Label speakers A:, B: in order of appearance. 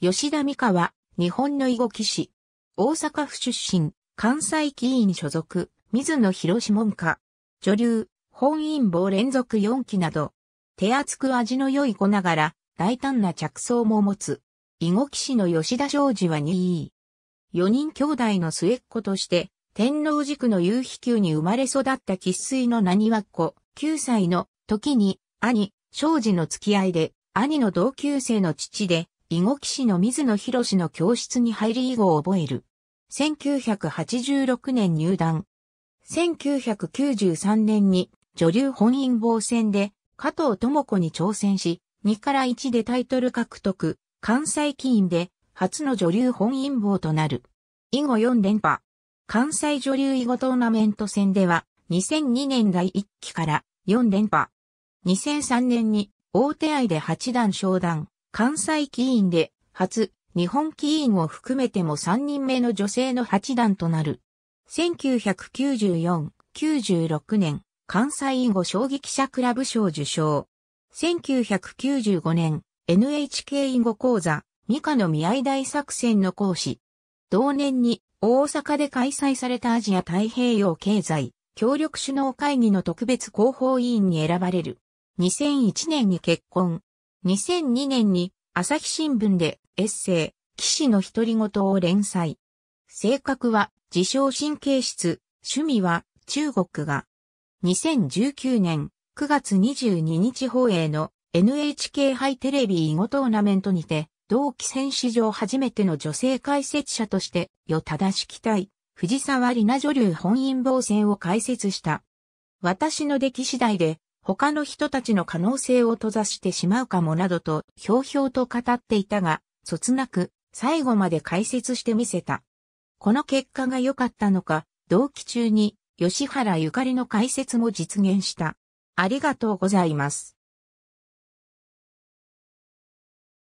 A: 吉田美香は、日本の囲碁騎士。大阪府出身、関西棋院所属、水野博志門下。女流、本因坊連続4期など、手厚く味の良い子ながら、大胆な着想も持つ。囲碁騎士の吉田昌司は2位。4人兄弟の末っ子として、天皇塾の夕日宮に生まれ育った喫水の何わっ子、9歳の時に、兄、昌司の付き合いで、兄の同級生の父で、囲碁騎士の水野博士の教室に入り囲碁を覚える。1986年入団。1993年に女流本因坊戦で加藤智子に挑戦し、2から1でタイトル獲得、関西棋院で初の女流本因坊となる。囲碁4連覇。関西女流囲碁トーナメント戦では、2002年第1期から4連覇。2003年に大手愛で8段昇段。関西棋院で初日本棋院を含めても3人目の女性の八段となる。1994、96年、関西囲碁将棋記者クラブ賞受賞。1995年、NHK 囲碁講座、三日の見合い大作戦の講師。同年に、大阪で開催されたアジア太平洋経済協力首脳会議の特別広報委員に選ばれる。2001年に結婚。2002年に朝日新聞でエッセイ、騎士の独り言を連載。性格は自称神経質、趣味は中国が。2019年9月22日放映の NHK 杯テレビ囲碁トーナメントにて、同期戦史上初めての女性解説者として、与忠式対、藤沢里奈女流本因坊戦を解説した。私の出来次第で、他の人たちの可能性を閉ざしてしまうかもなどと、ひょうひょうと語っていたが、そつなく、最後まで解説してみせた。この結果が良かったのか、同期中に、吉原ゆかりの解説も実現した。ありがとうございます。